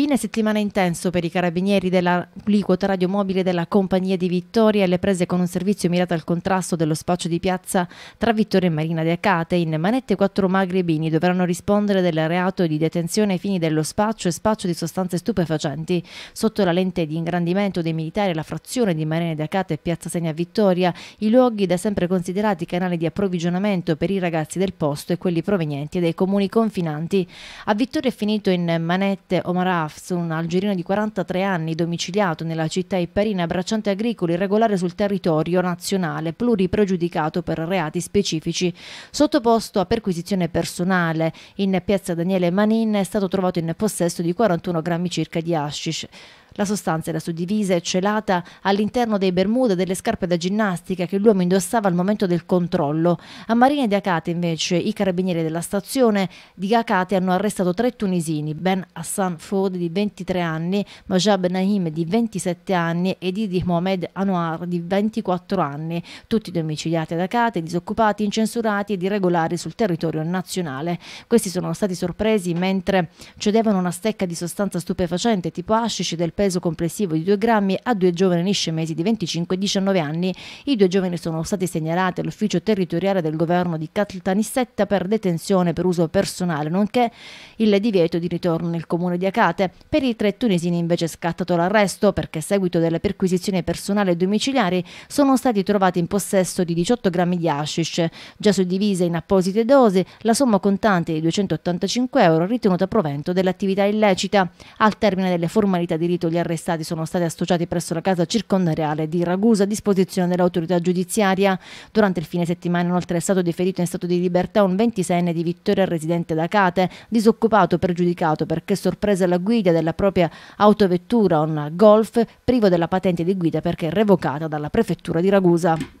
Fine settimana intenso per i carabinieri dell'aliquota radiomobile della Compagnia di Vittoria e le prese con un servizio mirato al contrasto dello spaccio di piazza tra Vittoria e Marina di Acate. In manette quattro magrebini dovranno rispondere del reato di detenzione ai fini dello spaccio e spaccio di sostanze stupefacenti. Sotto la lente di ingrandimento dei militari la frazione di Marina di Acate e Piazza Segna Vittoria, i luoghi da sempre considerati canali di approvvigionamento per i ragazzi del posto e quelli provenienti dai comuni confinanti. A Vittoria è finito in manette Omarà Hafs, un algerino di 43 anni domiciliato nella città iperina bracciante agricolo irregolare sul territorio nazionale, pluripregiudicato per reati specifici, sottoposto a perquisizione personale. In piazza Daniele Manin è stato trovato in possesso di 41 grammi circa di hashish. La sostanza era suddivisa e celata all'interno dei bermuda delle scarpe da ginnastica che l'uomo indossava al momento del controllo. A Marina di Acate invece i carabinieri della stazione di Acate hanno arrestato tre tunisini, Ben Hassan Ford di 23 anni, Majab Naim di 27 anni e Didi Mohamed Anwar di 24 anni, tutti domiciliati ad Acate, disoccupati, incensurati ed irregolari sul territorio nazionale. Questi sono stati sorpresi mentre cedevano una stecca di sostanza stupefacente tipo ascici del peso peso complessivo di 2 grammi a due giovani scemesi di 25 e 19 anni. I due giovani sono stati segnalati all'ufficio territoriale del governo di Caltanissetta per detenzione per uso personale, nonché il divieto di ritorno nel comune di Acate. Per i tre tunisini invece è scattato l'arresto perché a seguito delle perquisizioni personali e domiciliari sono stati trovati in possesso di 18 grammi di hashish, già suddivise in apposite dosi, la somma contante di 285 euro ritenuta provento dell'attività illecita. Al termine delle formalità di rito gli arrestati sono stati associati presso la casa circondariale di Ragusa a disposizione dell'autorità giudiziaria. Durante il fine settimana inoltre è stato deferito in stato di libertà un 26enne di Vittoria residente da Cate, disoccupato pregiudicato perché sorpresa alla guida della propria autovettura, un Golf, privo della patente di guida perché revocata dalla prefettura di Ragusa.